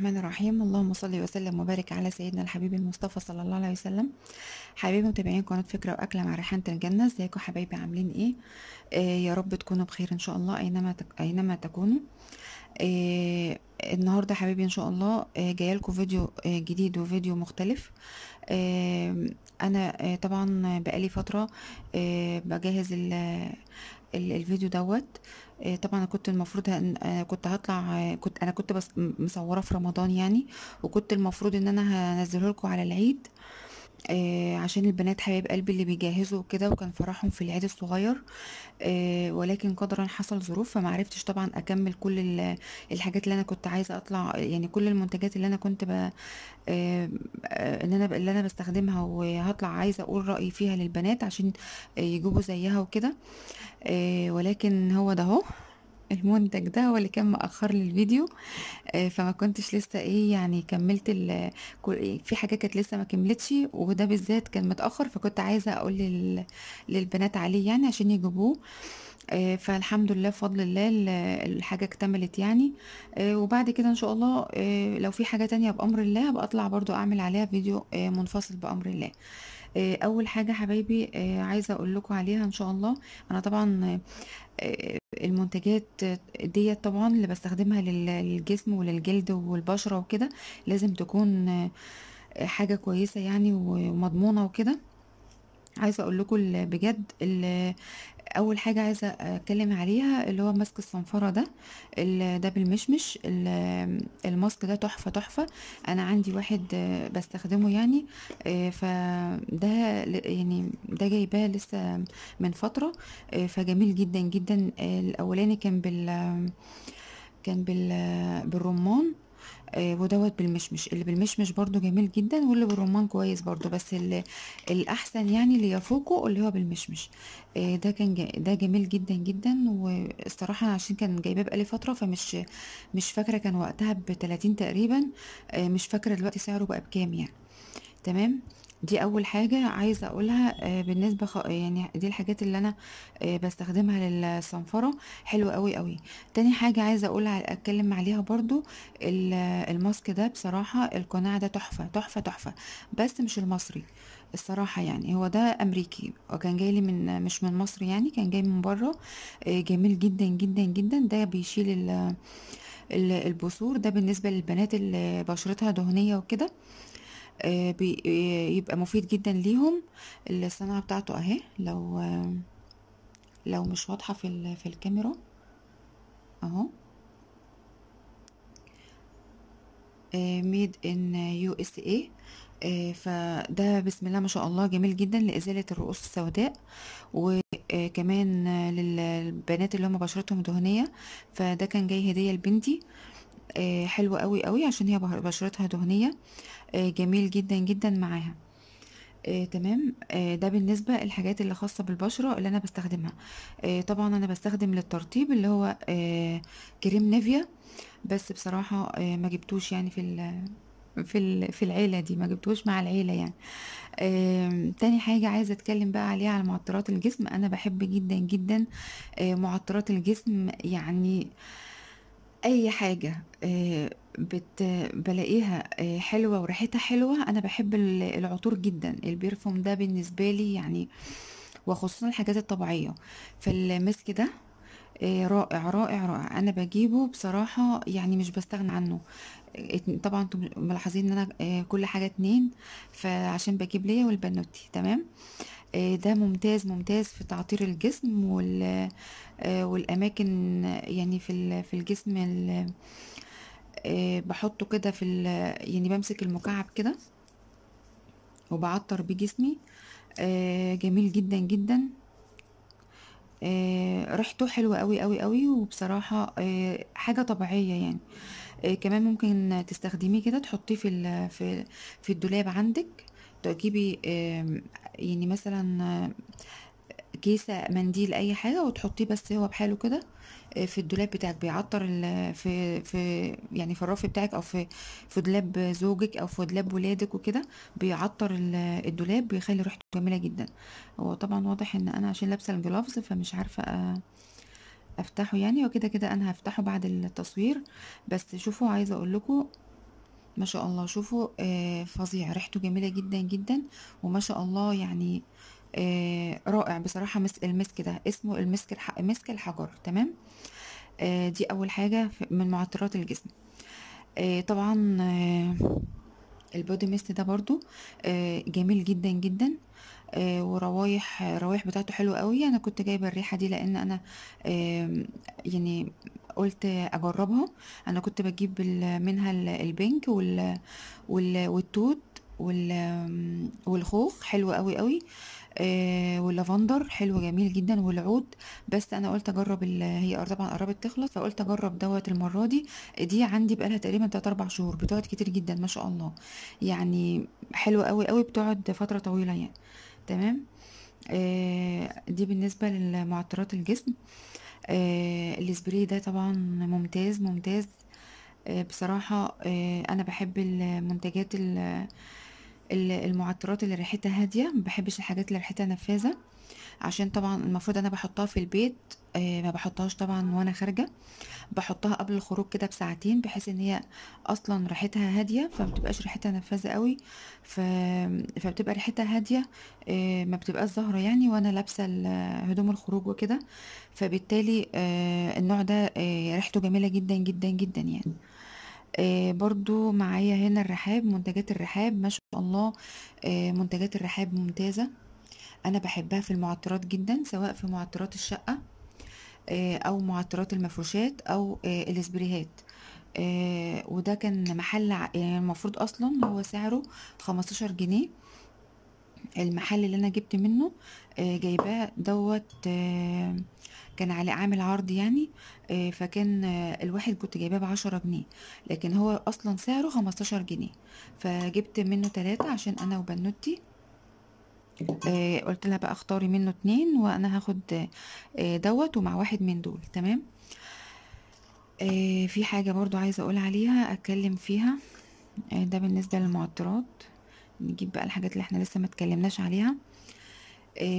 الرحمن الرحيم اللهم صل وسلم وبارك على سيدنا الحبيب المصطفى صلى الله عليه وسلم حبايبي متابعين قناه فكره واكله مع ريحانه الجنه ازيكم حبايبي عاملين ايه آه، يا رب تكونوا بخير ان شاء الله اينما تك... اينما تكونوا آه النهارده حبايبي ان شاء الله آه، جايه لكم فيديو آه، جديد وفيديو مختلف انا طبعا بقالي فتره بجهز ال... الفيديو دوت آه، طبعا انا كنت المفروض انا آه، كنت هطلع آه، كنت انا كنت بس مصوره في رمضان يعني وكنت المفروض ان انا هنزله لكم على العيد آه عشان البنات حبايب قلبي اللي بيجهزوا كده وكان فرحهم في العيد الصغير آه ولكن قدرا حصل ظروف عرفتش طبعا اكمل كل الحاجات اللي انا كنت عايزه اطلع يعني كل المنتجات اللي انا كنت ب آه ان انا اللي انا بستخدمها وهطلع عايزه اقول رايي فيها للبنات عشان يجيبوا زيها وكده آه، ولكن هو ده اهو المنتج ده هو اللي كان مأخر لي الفيديو آه، فما كنتش لسه ايه يعني كملت ال إيه، في حاجة كانت لسه ما كملتش وده بالذات كان متأخر فكنت عايزة اقول لل... للبنات عليه يعني عشان يجيبوه آه، فالحمد لله بفضل الله الحاجة اكتملت يعني آه، وبعد كده ان شاء الله لو في حاجة تانية بأمر الله هبقى اطلع برضو اعمل عليها فيديو منفصل بأمر الله آه، اول حاجه حبايبي آه، عايزه اقول لكم عليها ان شاء الله انا طبعا آه، المنتجات ديت طبعا اللي بستخدمها للجسم وللجلد والبشره وكده لازم تكون حاجه كويسه يعني ومضمونه وكده عايزه اقول لكم بجد اول حاجه عايزه اتكلم عليها اللي هو ماسك الصنفره ده ده بالمشمش الماسك ده تحفه تحفه انا عندي واحد بستخدمه يعني آه، فده يعني ده جايباه لسه من فتره آه، فجميل جدا جدا الاولاني كان بال كان بال بالرمان آه، ودوت بالمشمش اللي بالمشمش برضو جميل جدا واللي بالرمان كويس برضو بس اللي الاحسن يعني اللي يفوقه اللي هو بالمشمش آه، ده كان ده جميل جدا جدا والصراحه عشان كان جايباه بقالي فتره فمش مش فاكره كان وقتها ب تقريبا آه، مش فاكره دلوقتي سعره بقى بكام يعني تمام دي أول حاجة عايزة أقولها آه، بالنسبة يعني دي الحاجات اللي أنا آه، بستخدمها للصنفرة حلو أوي، أوي. تاني حاجة عايزة أقولها أتكلم عليها برضو الماسك ده بصراحة القناع ده تحفة، تحفة، تحفة، بس مش المصري الصراحة يعني، هو ده أمريكي وكان جاي لي من مش من مصر يعني، كان جاي من برّه آه، جميل جدًا، جدًا، جدًا، ده بيشيل البصور البثور، ده بالنسبة للبنات اللي بشرتها دهنية وكده. آه، بيبقى آه، مفيد جدا ليهم الصناعة بتاعته اهي لو لو مش واضحة في في الكاميرا اهو ميد ان يو اس اي فده بسم الله ما شاء الله جميل جدا لازاله الرؤوس السوداء وكمان للبنات اللي هم بشرتهم دهنيه فده كان جاي هديه لبنتي آه، حلوة قوي قوي عشان هي بشرتها دهنية آه، جميل جدا جدا معاها آه، تمام ده بالنسبة الحاجات اللي خاصة بالبشرة اللي أنا بستخدمها طبعا أنا بستخدم للترطيب اللي هو كريم نيفيا بس بصراحة ما جبتوش يعني في في في العيلة دي ما جبتوش مع العيلة يعني تاني حاجة عايزة اتكلم بقى عليها على معطرات الجسم انا بحب جدا جدا معطرات الجسم يعني أي حاجة آه، بت بلاقيها آه، حلوة وريحتها حلوة، أنا بحب العطور جدًا، البيرفوم ده بالنسبة لي يعني وخصوصًا الحاجات الطبيعية، فالمِسك ده آه، رائع، رائع، رائع، أنا بجيبه بصراحة يعني مش بستغنى عنه، طبعًا أنتم ملاحظين إن أنا كل حاجة اتنين فعشان بجيب ليا والبنوتي تمام، ده ممتاز، ممتاز في تعطير الجسم آه، والأماكن يعني في في الجسم آه، بحطه كده في يعني بمسك المكعب كده وبعطر بيه جسمي آه، جميل جدا جدا ريحته حلوه قوي قوي قوي وبصراحه حاجه طبيعيه يعني كمان ممكن تستخدميه كده تحطيه في في في الدولاب عندك تجيبي يعني مثلا كيسه منديل اي حاجه وتحطيه بس هو بحاله كده آه، في الدولاب بتاعك بيعطر في في يعني في الرف بتاعك او في في دولاب زوجك او في دولاب ولادك وكده بيعطر الدولاب بيخلي ريحته جميله جدا هو طبعا واضح ان انا عشان لابسه الجلافز فمش عارفه آه، افتحه يعني وكده كده انا هفتحه بعد التصوير بس شوفوا عايزه اقول لكم ما شاء الله شوفوا آه، فظيع ريحته جميله جدا جدا وما شاء الله يعني آه، رائع بصراحة مسك المسك ده اسمه المسك الح... مسك الحجر تمام آه، دي أول حاجة من معطرات الجسم آه، طبعا البودي ميست ده برضو جميل جدا جدا وروايح روايح بتاعته حلوه قوي انا كنت جايبه الريحه دي لان انا يعني قلت اجربها انا كنت بجيب منها البنك وال, والتوت والخوخ حلو قوي قوي آه، واللافندر حلو جميل جدا والعود بس انا قلت اجرب هي طبعا قربت تخلص فقلت اجرب دوت المره دي دي عندي بقالها تقريبا 3 4 شهور بتقعد كتير جدا ما شاء الله يعني حلوه قوي قوي بتقعد فتره طويله يعني تمام آه، دي بالنسبه لمعطرات الجسم آه، الاسبري ده طبعا ممتاز ممتاز بصراحه انا بحب المنتجات اللي المعطرات اللي ريحتها هاديه ما بحبش الحاجات اللي ريحتها نفاذه عشان طبعا المفروض انا بحطها في البيت آه، ما بحطهاش طبعا وانا خارجه بحطها قبل الخروج كده بساعتين بحيث ان هي اصلا ريحتها هاديه فمبتبقاش ريحتها نفاذه قوي ف... فبتبقى ريحتها هاديه آه، ما بتبقاش ظاهره يعني وانا لابسه هدوم الخروج وكده فبالتالي آه، النوع ده ريحته جميله جدا جدا جدا يعني آه، برضو معايا هنا الرحاب، منتجات الرحاب ما شاء الله آه، منتجات الرحاب ممتازة، أنا بحبها في المعطرات جدًا، سواء في معطرات الشقة آه، أو معطرات المفروشات أو الاسبريهات وده كان محل يعني المفروض أصلًا هو سعره 15 جنيه، المحل اللي أنا جِبت منه جايباه دوت كان على عامل عرض يعني آه، فكان آه، الواحد كنت جايباه بعشرة جنيه لكن هو أصلا سعره خمستاشر جنيه فجبت منه تلاتة عشان أنا وبنوتي آه، قلت لها بقى اختاري منه اتنين وأنا هاخد دوت ومع واحد من دول تمام في حاجة برضو عايزة أقول عليها أتكلم فيها ده بالنسبة للمعطرات نجيب بقى الحاجات اللي احنا لسه ما اتكلمناش عليها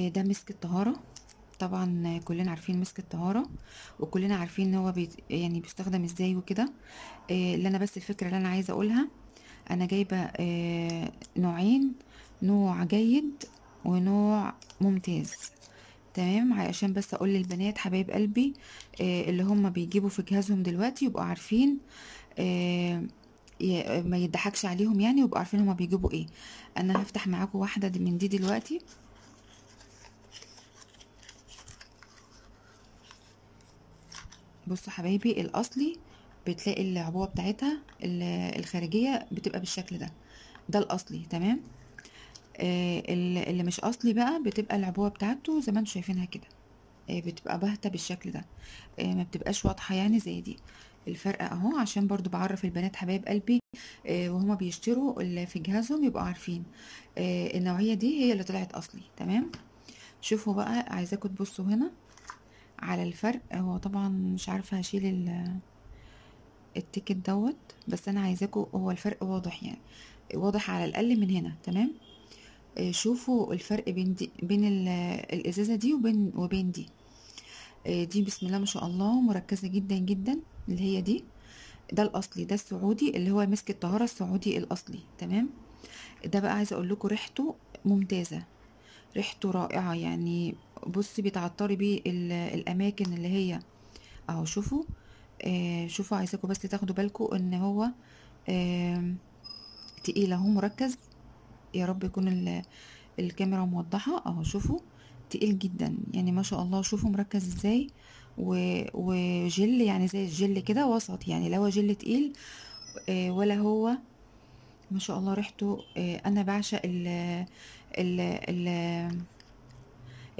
ده مسك الطهارة طبعا كلنا عارفين مسك الطهارة وكلنا عارفين ان هو بيت يعني بيستخدم ازاي وكده آه، اللي انا بس الفكرة اللي انا عايزة اقولها انا جايبة آه، نوعين نوع جيد ونوع ممتاز تمام عشان بس اقول للبنات حبايب قلبي آه، اللي هم بيجيبوا في جهازهم دلوقتي يبقوا عارفين ما يضحكش عليهم يعني ويبقوا عارفين هما بيجيبوا ايه انا هفتح معاكم واحده من دي دلوقتي بصوا حبايبي الاصلي بتلاقي العبوه بتاعتها الخارجيه بتبقى بالشكل ده ده الاصلي تمام آه، اللي مش اصلي بقى بتبقى العبوه بتاعته زي ما انتم شايفينها كده آه، بتبقى باهته بالشكل ده آه، ما بتبقاش واضحه يعني زي دي الفرق اهو عشان برضو بعرف البنات حبايب قلبي وهما بيشتروا اللي في جهازهم يبقوا عارفين النوعيه دي هي اللي طلعت اصلي تمام شوفوا بقى عايزاكم تبصوا هنا على الفرق هو طبعا مش عارفة هشيل التيكت دوت بس انا عايزاكو هو الفرق واضح يعني واضح على الاقل من هنا تمام آه، شوفوا الفرق بين دي بين الازازه دي وبين وبين دي آه، دي بسم الله ما شاء الله مركزه جدا جدا اللي هي دي ده الاصلي ده السعودي اللي هو مسك الطهاره السعودي الاصلي تمام ده بقى عايزه اقول لكم ريحته ممتازه ريحته رائعه يعني بصي بتعطري بيه الاماكن اللي هي اهو شوفوا آه شوفوا عايزاكم بس تاخدوا بالكم ان هو آه تقيل اهو مركز يا رب يكون الكاميرا موضحه اهو شوفوا تقيل جدا يعني ما شاء الله شوفوا مركز ازاي وجل يعني زي الجل كده وسط يعني لا هو جل تقيل آه ولا هو ما شاء الله ريحته آه انا بعشق ال ال ال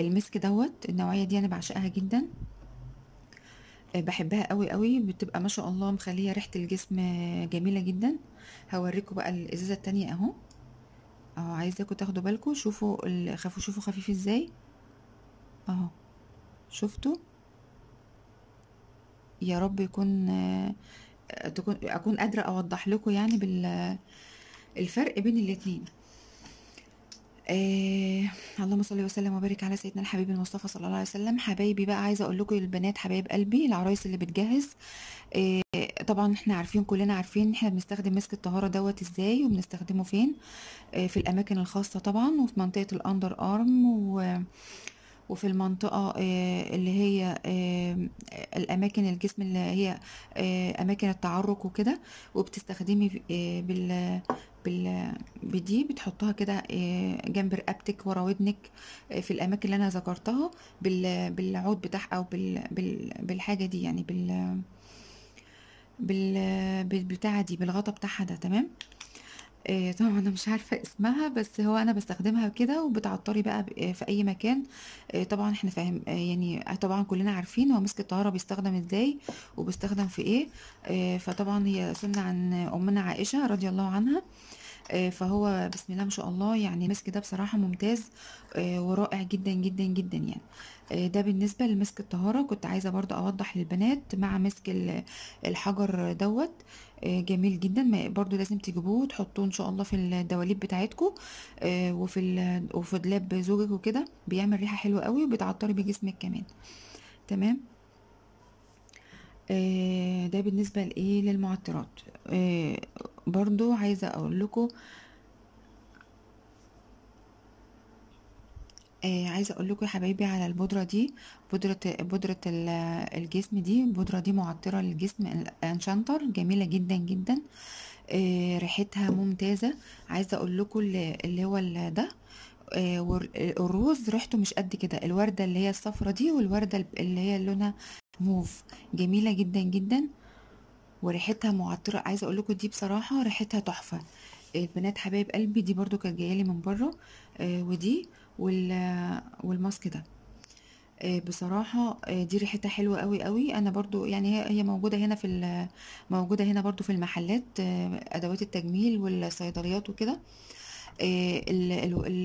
المسك دوت النوعية دي أنا بعشقها جدا آه، بحبها قوي قوي بتبقى ما شاء الله مخلية ريحة الجسم جميلة جدا هوريكم بقى الإزازة التانية أهو أهو عايزاكم تاخدوا بالكم شوفوا خفوا شوفوا خفيف إزاي أهو شفتوا يا رب يكون آه، تكون أكون قادرة أوضح لكم يعني بال الفرق بين الاتنين إيه اللهم صل وسلم وبارك على سيدنا الحبيب المصطفى صلى الله عليه وسلم حبايبي بقى عايزه اقول لكم البنات حبايب قلبي العرايس اللي بتجهز إيه طبعا احنا عارفين كلنا عارفين احنا بنستخدم مسك الطهاره دوت ازاي وبنستخدمه فين إيه في الاماكن الخاصه طبعا وفي منطقه الاندر ارم و وفي المنطقة آه، اللي هي آه، الأماكن الجسم اللي هي آه، أماكن التعرق وكده وبتستخدمي بال... بدي بتحطها كده آه، جنب رقبتك ورا ودنك آه، في الاماكن اللي انا ذكرتها بال... بالعود بتاعها او بال... بال... بالحاجه دي يعني بال بال بالبتاعه دي بالغطا بتاعها ده تمام آه، طبعًا أنا مش عارفة اسمها، بس هو أنا بستخدمها كده وبتعطّري بقى في أي مكان، آه، طبعًا إحنا فاهم آه، يعني طبعًا كُلّنا عارفين هو مسك الطهارة بيستخدم إزاي وبيستخدم في إيه، فطبعًا هي سُنّة عن أمنا عائشة رضي الله عنها. آه، فهو بسم الله ما شاء الله يعني المسك ده بصراحه ممتاز آه، ورائع جدا جدا جدا يعني آه، ده بالنسبه لمسك الطهاره كنت عايزه برضو اوضح للبنات مع مسك الحجر دوت جميل جدا برضو لازم تجيبوه تحطوه ان شاء الله في الدواليب بتاعتكم وفي وفي دولاب زوجك وكده بيعمل ريحه حلوه قوي وبتعطري بجسمك كمان تمام ده بالنسبه لايه للمعطرات برضو عايزة اقول لكم آه عايزه اقول لكم يا حبايبي على البودره دي بودره بودره الجسم دي البودره دي معطره للجسم الانشانتر جميله جدا جدا آه ريحتها ممتازه عايزه اقول لكم اللي هو ده آه الروز ريحته مش قد كده الورده اللي هي الصفرة دي والورده اللي هي لونها موف جميله جدا جدا وريحتها معطره عايزه اقول لكم دي بصراحه ريحتها تحفه البنات حبايب قلبي دي برضو كانت جايه لي من بره آه ودي وال والماسك ده آه بصراحة آه دي ريحتها حلوة قوي قوي انا برضو يعني هي موجودة هنا في موجودة هنا برضو في المحلات آه، ادوات التجميل والصيدليات وكده آه،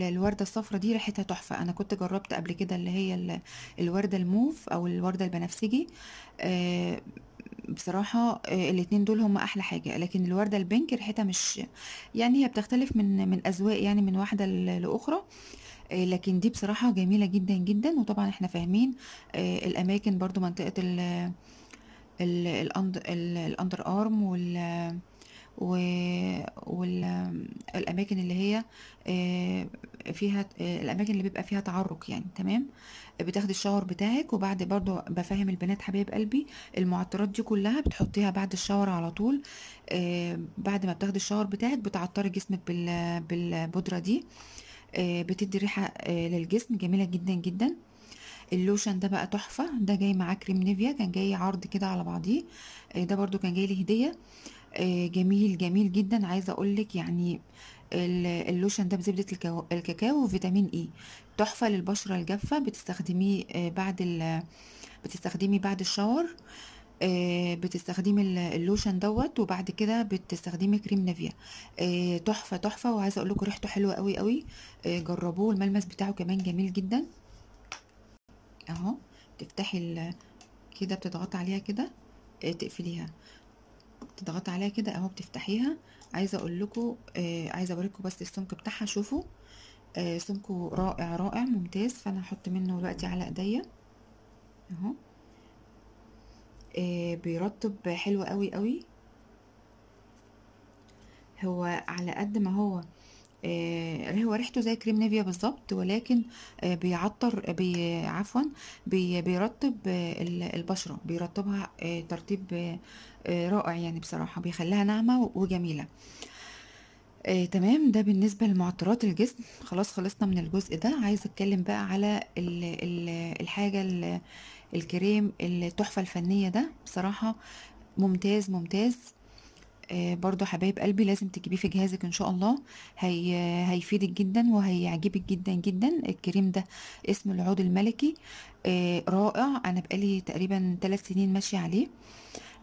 الوردة الصفراء دي ريحتها تحفة انا كنت جربت قبل كده اللي هي الوردة الموف او الوردة البنفسجي آه، بصراحة آه، الاتنين دول هما أحلى حاجة لكن الوردة البنك ريحتها مش يعني هي بتختلف من من أذواق يعني من واحدة لأخرى آه، لكن دي بصراحة جميلة جدا جدا وطبعا احنا فاهمين آه، الأماكن برضو منطقة ال الاندر ارم وال والاماكن اللي هي آه، فيها آه، الاماكن اللي بيبقى فيها تعرق يعني تمام بتاخدي الشاور بتاعك وبعد برضو بفهم البنات حبايب قلبي المعطرات دي كلها بتحطيها بعد الشاور على طول آه، بعد ما بتاخدي الشاور بتاعك بتعطري جسمك بالبودره دي بتدي ريحه للجسم جميله جدا جدا اللوشن ده بقى تحفه ده جاي معاه كريم نيفيا كان جاي عرض كده على بعضيه ده برضو كان جاي لي هديه آه، جميل جدًا، عايزة أقول لِك يعني اللوشن ده بزبدة الكاكاو وفيتامين اي تحفة للبشرة الجافة، بتستخدميه آه، بعد ال بتستخدمي بعد الشاور، آه، بتستخدمي اللوشن دوت وبعد كده بتستخدمي كريم نافيا تحفة، تحفة، وعايزة أقول لكم ريحته حلوة أوي، أوي، جربوه الملمس بتاعه كمان جميل جدًا. أهو، تفتحي ال كده بتضغطي عليها كده، تقفليها. تضغطي عليها كده اهو بتفتحيها عايزه اقول لكم آه، عايزه اوريكم بس السمك بتاعها شوفوا آه، سمكه رائع رائع ممتاز فانا هحط منه دلوقتي على ايديا اهو آه، بيرطب حلو قوي قوي هو على قد ما هو آه هو ريحته زي كريم نيفيا بالظبط ولكن آه بيعطر بي عفوا بي بيرطب آه البشره بيرطبها ترطيب آه، رائع يعني بصراحة بيخليها ناعمة وجميلة آه تمام ده بالنسبة لمعطرات الجسم خلاص خلصنا من الجزء ده عايزة اتكلم بقى على الـ الـ الحاجة الـ الكريم التحفة الفنية ده بصراحة ممتاز ممتاز آه برضو حبايب قلبي لازم تجيبيه في جهازك ان شاء الله هي هيفيدك جدا وهيعجبك جدا جدا الكريم ده اسمه العود الملكي آه رائع انا بقالي تقريبا ثلاث سنين ماشيه عليه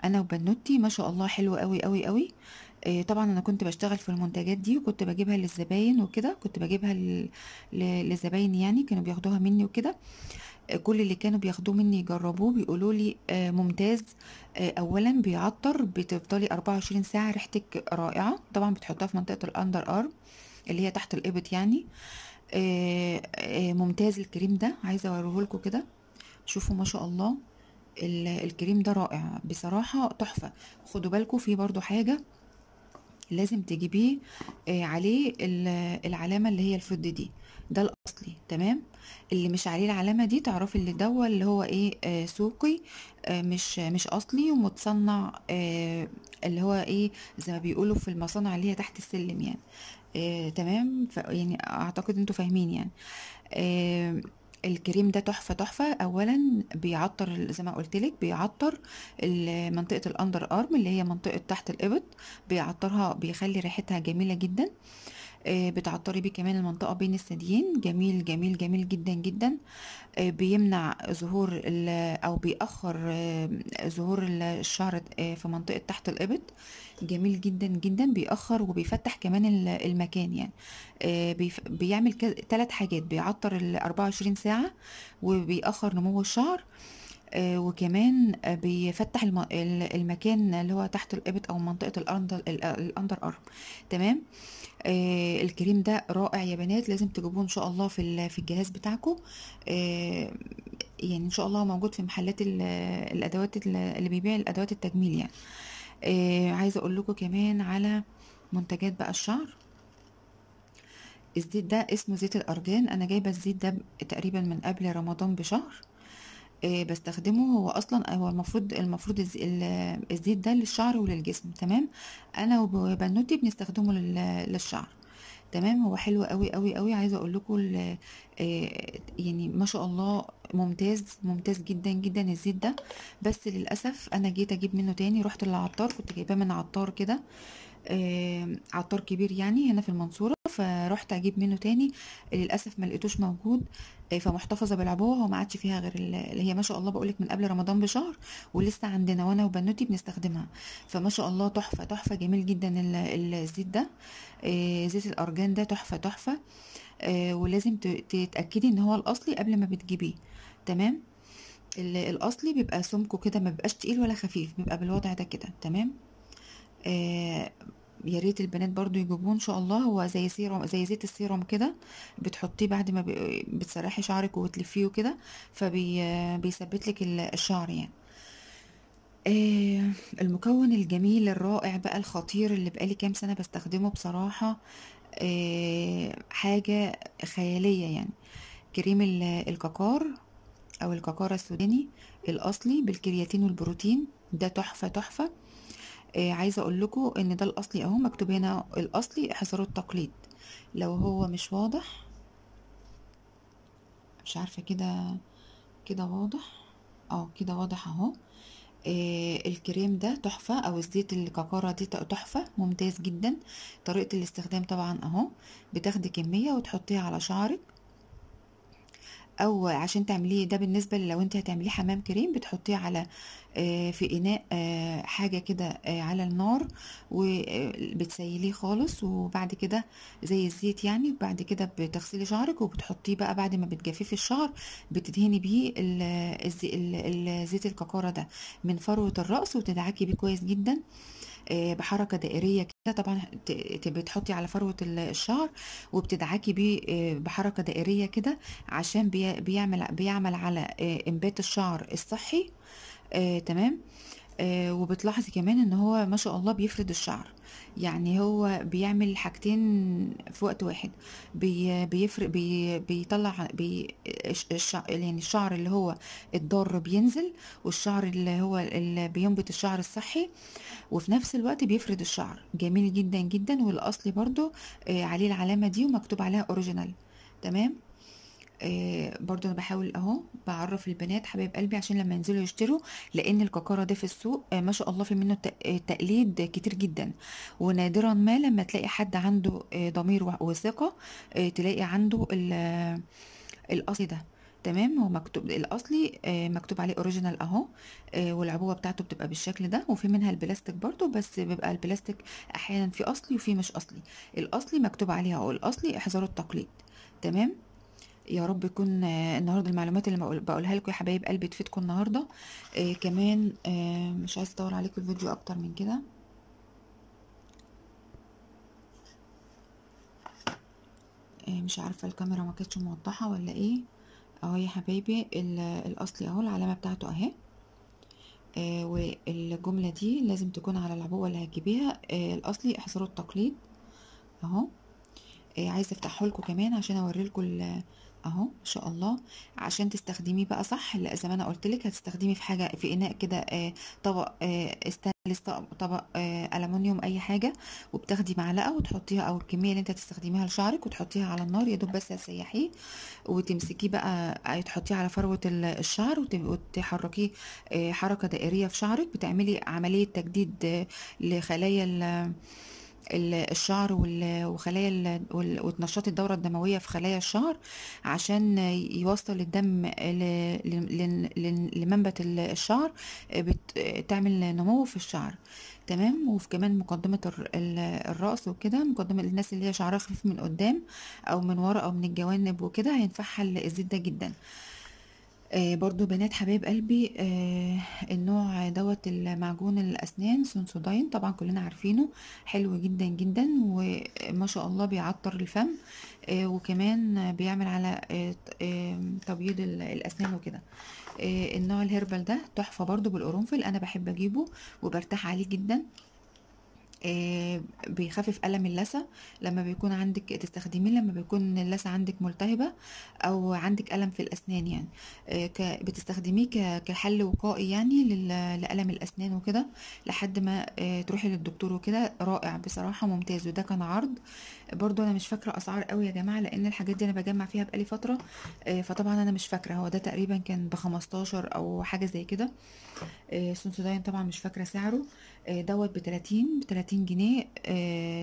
انا وبنوتي ما شاء الله حلو قوي قوي قوي آه، طبعا انا كنت بشتغل في المنتجات دي وكنت بجيبها للزباين وكده كنت بجيبها للزباين يعني كانوا بياخدوها مني وكده آه، كل اللي كانوا بياخدوه مني يجربوه بيقولوا لي آه، ممتاز اولا بيعطر بتفضلي 24 ساعه ريحتك رائعه طبعا بتحطها في منطقه الاندر ارم اللي هي تحت الابط يعني ممتاز الكريم ده عايزه اوريه لكم كده شوفوا ما شاء الله الكريم ده رائع بصراحة تحفة خدوا بالكم في برضو حاجة لازم تجيبيه آه، عليه العلامة اللي هي الفض دي ده الأصلي تمام اللي مش عليه العلامة دي تعرفي اللي ده اللي هو ايه آه سوقي آه مش مش أصلي ومتصنع آه اللي هو ايه زي ما بيقولوا في المصانع اللي هي تحت السلم يعني آه تمام يعني أعتقد انتوا فاهمين يعني آه الكريم ده تحفة تحفة أولا بيعطر زي ما قلت لك بيعطر منطقة الأندر أرم اللي هي منطقة تحت الإبط بيعطرها بيخلي ريحتها جميلة جدا آه، بتعطري بيه كمان المنطقة بين الثديين جميل جميل جميل جدا جدا آه، بيمنع ظهور او بيأخر آه، ظهور الشعر في منطقة تحت الإبط جميل جدا جدا بيأخر وبيفتح كمان المكان يعني بيعمل ثلاث حاجات بيعطر ال 24 ساعة وبيأخر نمو الشعر وكمان بيفتح المكان اللي هو تحت الإبط أو منطقة الأندر الأندر أرم تمام آه الكريم ده رائع يا بنات لازم تجيبوه ان شاء الله في في الجهاز بتاعكم آه يعني ان شاء الله موجود في محلات الادوات اللي بيبيع الادوات التجميل يعني آه عايزه اقول لكم كمان على منتجات بقى الشعر الزيت ده اسمه زيت الارجان انا جايبه الزيت ده تقريبا من قبل رمضان بشهر آه، بستخدمه هو اصلا هو المفروض المفروض الزيت ده للشعر وللجسم تمام انا وبنوتي بنستخدمه للشعر تمام هو حلو قوي قوي قوي عايزه اقول لكم آه، يعني ما شاء الله ممتاز ممتاز جدا جدا الزيت ده بس للاسف انا جيت اجيب منه تاني رحت للعطار كنت جايباه من عطار كده آه، عطار كبير يعني هنا في المنصورة فروحت اجيب منه تاني للاسف ملقيتوش موجود آه، فمحتفظه بالعبوه وما عادش فيها غير اللي هي ما شاء الله بقولك من قبل رمضان بشهر ولسه عندنا وانا وبنوتي بنستخدمها فما شاء الله تحفه تحفه جميل جدا الزيت ده آه، زيت الارجان ده تحفه تحفه ولازم تتاكدي ان هو الاصلي قبل ما بتجيبيه تمام الاصلي بيبقى سمكه كده ما بيبقاش تقيل ولا خفيف بيبقى بالوضع ده كده تمام آه، يا ريت البنات برضو يجيبوه ان شاء الله هو زي سيروم زي زيت السيروم كده بتحطيه بعد ما بتسرحي شعرك وتلفيه كده فبيثبت لك الشعر يعني آه المكون الجميل الرائع بقى الخطير اللي بقالي كام سنه بستخدمه بصراحه آه حاجه خياليه يعني كريم الكاكار او الكاكار السوداني الاصلي بالكرياتين والبروتين ده تحفه تحفه آه عايزه اقول لكم ان ده الاصلي اهو مكتوب هنا الاصلي حصار التقليد لو هو مش واضح مش عارفه كده كده واضح اه كده واضح اهو آه الكريم ده تحفه او الزيت الكاكارا دي تحفه ممتاز جدا طريقه الاستخدام طبعا اهو بتاخدي كميه وتحطيها على شعرك او عشان تعمليه ده بالنسبه لو انت هتعمليه حمام كريم بتحطيه على آه، في اناء آه، حاجه كده آه، على النار وبتسيليه خالص وبعد كده زي الزيت يعني وبعد كده بتغسلي شعرك وبتحطيه بقى بعد ما بتجففي الشعر بتدهني بيه زيت الكاكاره ده من فروه الراس وتدعكي بيه كويس جدا آه، بحركه دائريه كده طبعا بتحطي على فروه الشعر وبتدعكي بيه آه، بحركه دائريه كده عشان بيعمل بيعمل على آه، انبات الشعر الصحي تمام آه، وبتلاحظي كمان ان هو ما شاء الله بيفرد الشعر يعني هو بيعمل حاجتين في وقت واحد بي بيفرق بي بيطلع بي الشعر يعني الشعر اللي هو الضار بينزل والشعر اللي هو اللي بينبت الشعر الصحي وفي نفس الوقت بيفرد الشعر جميل جدا جدا والاصلي برضو آه، عليه العلامه دي ومكتوب عليها اوريجينال تمام آه، برضو انا بحاول اهو بعرف البنات حبايب قلبي عشان لما ينزلوا يشتروا لان الكاكارا ده في السوق آه، ما شاء الله في منه آه، تقليد كتير جدا ونادرا ما لما تلاقي حد عنده ضمير وثقه تلاقي عنده الاصل ده تمام هو مكتوب الاصلي مكتوب عليه اوريجينال اهو والعبوه بتاعته بتبقى بالشكل ده وفي منها البلاستيك برضو بس بيبقى البلاستيك احيانا في اصلي وفي مش اصلي الاصلي مكتوب عليها اهو الاصلي احذروا التقليد تمام يا رب يكون آه، النهارده المعلومات اللي بقولها لكم يا حبايب قلبي تفيدكم النهارده آه كمان آه مش عايز اطول عليكم الفيديو اكتر من كده آه مش عارفه الكاميرا ما كانتش موضحه ولا ايه اهو يا حبايبي الاصلي اهو العلامه بتاعته اهي آه والجمله دي لازم تكون على العبوه اللي هتجيبيها آه الاصلي احذروا التقليد اهو آه عايزه افتحه لكم كمان عشان اوري لكم اهو ان شاء الله عشان تستخدميه بقى صح زي ما انا قلت لك هتستخدمي في حاجه في اناء كده آه، طبق استانلس آه، طبق آه، المونيوم اي حاجه وبتاخدي معلقه وتحطيها او الكميه اللي انت هتستخدميها لشعرك وتحطيها على النار يا دوب بس هتسيحيه وتمسكيه بقى تحطيه على فروه الشعر وتحركيه حركه دائريه في شعرك بتعملي عمليه تجديد لخلايا الشعر وخلايا وتنشط الدوره الدمويه في خلايا الشعر عشان يوصل الدم لمنبت الشعر بتعمل نمو في الشعر تمام وفي كمان مقدمه الراس وكده مقدمه الناس اللي هي شعرها خفيف من قدام او من ورا او من الجوانب وكده هينفعها الزيت ده جدا آه، برضو بنات حبايب قلبي آه، النوع دوت المعجون الأسنان سنسوداين طبعًا كلّنا عارفينه، حلو جدًا، جدًا، وما شاء الله بيعطّر الفم آه، وكمان بيعمل على تبييض الأسنان وكده. النوع الهربل ده تحفة برضو بالقرنفل، أنا بحب أجيبه وبرتاح عليه جدًا. بيخفف ألم اللثة لما بيكون عندك تستخدميه لما بيكون اللثة عندك ملتهبة أو عندك ألم في الأسنان يعني آه، بتستخدميه كحل وقائي يعني لألم الأسنان وكده لحد ما آه، تروحي للدكتور وكده رائع بصراحة ممتاز وده كان عرض برضو انا مش فاكره اسعار قوي يا جماعه لان الحاجات دي انا بجمع فيها بقالي فتره آه، فطبعا انا مش فاكره هو ده تقريبا كان ب 15 او حاجه زي كده آه، سنسوداين طبعا مش فاكره سعره آه، دوت ب 30 ب 30 جنيه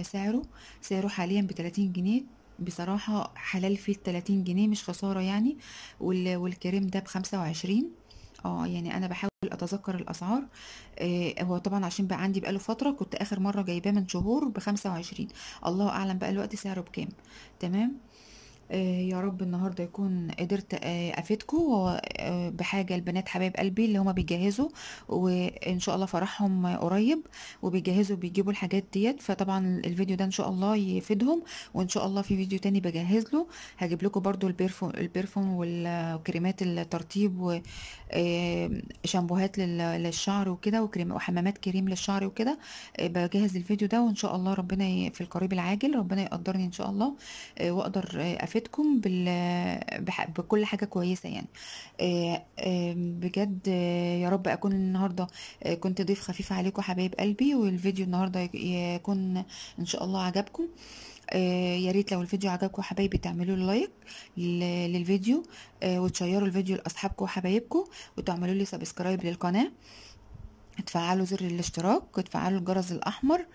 سعره سعره حاليا ب 30 جنيه بصراحة حلال فيه 30 جنيه مش خسارة يعني والكريم ده بخمسة وعشرين آه يعني أنا بحاول أتذكر الأسعار آه هو طبعا عشان بقى عندي بقاله فترة كنت آخر مرة جايباه من شهور بخمسة وعشرين الله أعلم بقى الوقت سعره بكام تمام آه، يا رب النهارده يكون قدرت آه، افيدكم آه، بحاجه البنات حبايب قلبي اللي هما بيجهزوا وان شاء الله فرحهم قريب وبيجهزوا بيجيبوا الحاجات ديت فطبعا الفيديو ده ان شاء الله يفيدهم وان شاء الله في فيديو تاني بجهز له هجيب لكم برضو البيرفوم, والكريمات الترطيب وشامبوهات للشعر وكده وحمامات كريم للشعر وكده بجهز الفيديو ده وان شاء الله ربنا في القريب العاجل ربنا يقدرني ان شاء الله واقدر افيد علاقتكم بال... بح... بكل حاجه كويسه يعني آه آه بجد يا رب اكون النهارده آه، كنت ضيف خفيف عليكم حبايب قلبي والفيديو النهارده يكون ان شاء الله عجبكم آه، يا ريت لو الفيديو عجبكم حبايبي تعملوا لايك للفيديو آه، وتشيروا الفيديو لاصحابكم وحبايبكم وتعملوا لي سبسكرايب للقناه تفعلوا زر الاشتراك وتفعلوا الجرس الاحمر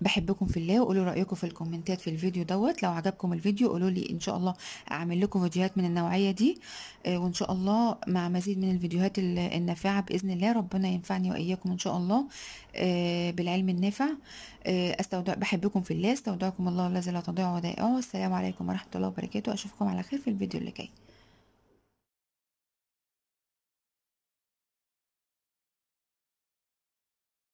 بحبكم في الله وقولوا رايكم في الكومنتات في الفيديو دوت لو عجبكم الفيديو قولوا لي ان شاء الله اعمل لكم فيديوهات من النوعيه دي آه، وان شاء الله مع مزيد من الفيديوهات النافعه باذن الله ربنا ينفعني واياكم ان شاء الله آه، بالعلم النافع آه، استودع بحبكم في الله استودعكم الله الذي لا تضيع ودائعه السلام عليكم ورحمه الله وبركاته اشوفكم على خير في الفيديو اللي جاي